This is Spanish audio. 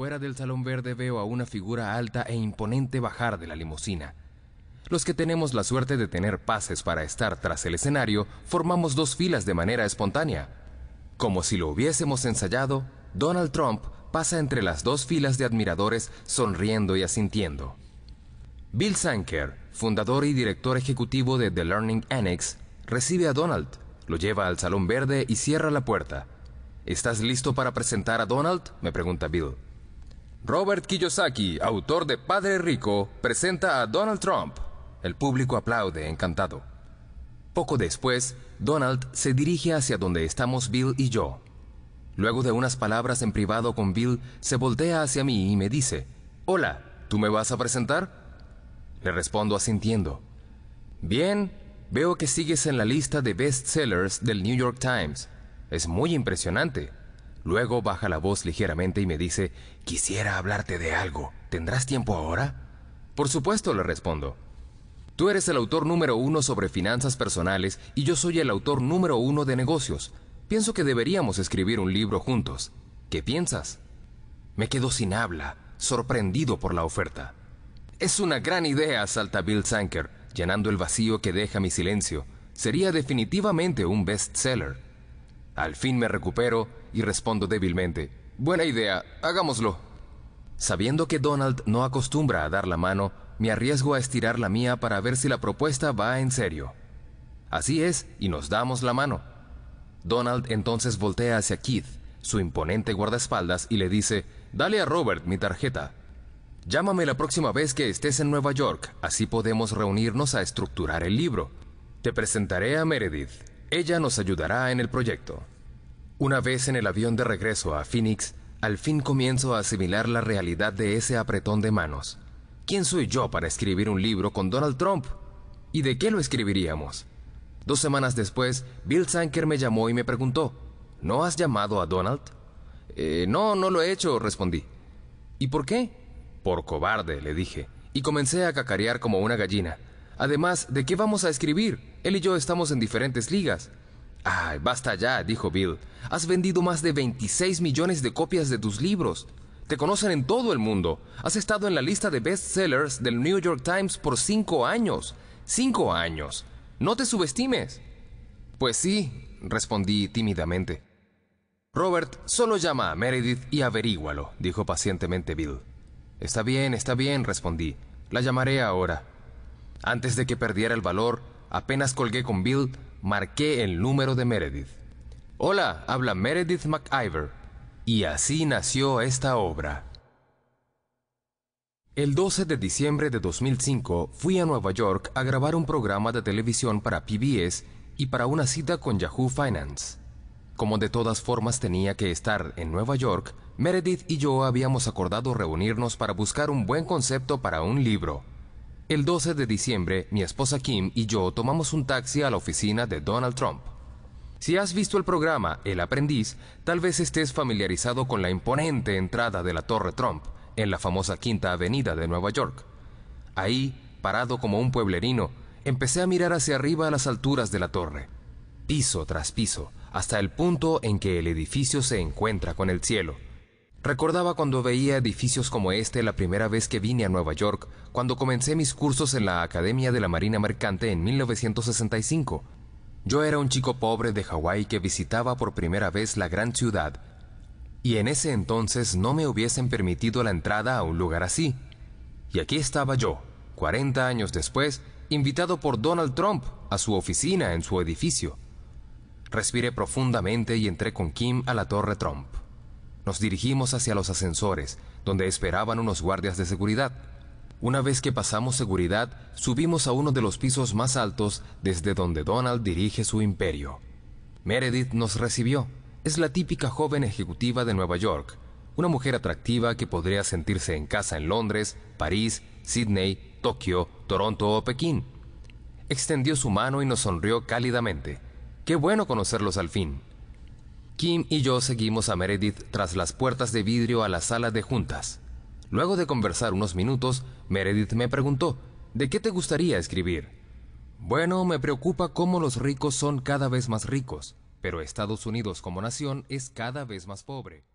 Fuera del salón verde veo a una figura alta e imponente bajar de la limusina. Los que tenemos la suerte de tener pases para estar tras el escenario, formamos dos filas de manera espontánea. Como si lo hubiésemos ensayado, Donald Trump pasa entre las dos filas de admiradores sonriendo y asintiendo. Bill Sanker, fundador y director ejecutivo de The Learning Annex, recibe a Donald, lo lleva al salón verde y cierra la puerta. ¿Estás listo para presentar a Donald? me pregunta Bill. Robert Kiyosaki, autor de Padre Rico, presenta a Donald Trump. El público aplaude encantado. Poco después, Donald se dirige hacia donde estamos Bill y yo. Luego de unas palabras en privado con Bill, se voltea hacia mí y me dice, Hola, ¿tú me vas a presentar? Le respondo asintiendo. Bien, veo que sigues en la lista de bestsellers del New York Times. Es muy impresionante. Luego baja la voz ligeramente y me dice, quisiera hablarte de algo. ¿Tendrás tiempo ahora? Por supuesto, le respondo. Tú eres el autor número uno sobre finanzas personales y yo soy el autor número uno de negocios. Pienso que deberíamos escribir un libro juntos. ¿Qué piensas? Me quedo sin habla, sorprendido por la oferta. Es una gran idea, salta Bill Sanker, llenando el vacío que deja mi silencio. Sería definitivamente un bestseller. Al fin me recupero y respondo débilmente, Buena idea, hagámoslo. Sabiendo que Donald no acostumbra a dar la mano, me arriesgo a estirar la mía para ver si la propuesta va en serio. Así es, y nos damos la mano. Donald entonces voltea hacia Keith, su imponente guardaespaldas, y le dice, Dale a Robert mi tarjeta. Llámame la próxima vez que estés en Nueva York, así podemos reunirnos a estructurar el libro. Te presentaré a Meredith. Ella nos ayudará en el proyecto. Una vez en el avión de regreso a Phoenix, al fin comienzo a asimilar la realidad de ese apretón de manos. ¿Quién soy yo para escribir un libro con Donald Trump? ¿Y de qué lo escribiríamos? Dos semanas después, Bill Sanker me llamó y me preguntó, ¿No has llamado a Donald? Eh, no, no lo he hecho, respondí. ¿Y por qué? Por cobarde, le dije, y comencé a cacarear como una gallina. Además, ¿de qué vamos a escribir? Él y yo estamos en diferentes ligas. Ay, basta ya, dijo Bill. Has vendido más de 26 millones de copias de tus libros. Te conocen en todo el mundo. Has estado en la lista de bestsellers del New York Times por cinco años. Cinco años. No te subestimes. Pues sí, respondí tímidamente. Robert, solo llama a Meredith y averígualo, dijo pacientemente Bill. Está bien, está bien, respondí. La llamaré ahora. Antes de que perdiera el valor, apenas colgué con Bill, marqué el número de Meredith. Hola, habla Meredith McIver. Y así nació esta obra. El 12 de diciembre de 2005 fui a Nueva York a grabar un programa de televisión para PBS y para una cita con Yahoo Finance. Como de todas formas tenía que estar en Nueva York, Meredith y yo habíamos acordado reunirnos para buscar un buen concepto para un libro. El 12 de diciembre, mi esposa Kim y yo tomamos un taxi a la oficina de Donald Trump. Si has visto el programa El aprendiz, tal vez estés familiarizado con la imponente entrada de la Torre Trump en la famosa Quinta Avenida de Nueva York. Ahí, parado como un pueblerino, empecé a mirar hacia arriba a las alturas de la torre, piso tras piso, hasta el punto en que el edificio se encuentra con el cielo. Recordaba cuando veía edificios como este la primera vez que vine a Nueva York, cuando comencé mis cursos en la Academia de la Marina Mercante en 1965. Yo era un chico pobre de Hawái que visitaba por primera vez la gran ciudad, y en ese entonces no me hubiesen permitido la entrada a un lugar así. Y aquí estaba yo, 40 años después, invitado por Donald Trump a su oficina en su edificio. Respiré profundamente y entré con Kim a la Torre Trump. Nos dirigimos hacia los ascensores, donde esperaban unos guardias de seguridad. Una vez que pasamos seguridad, subimos a uno de los pisos más altos desde donde Donald dirige su imperio. Meredith nos recibió. Es la típica joven ejecutiva de Nueva York, una mujer atractiva que podría sentirse en casa en Londres, París, Sydney, Tokio, Toronto o Pekín. Extendió su mano y nos sonrió cálidamente. Qué bueno conocerlos al fin. Kim y yo seguimos a Meredith tras las puertas de vidrio a la sala de juntas. Luego de conversar unos minutos, Meredith me preguntó, ¿de qué te gustaría escribir? Bueno, me preocupa cómo los ricos son cada vez más ricos, pero Estados Unidos como nación es cada vez más pobre.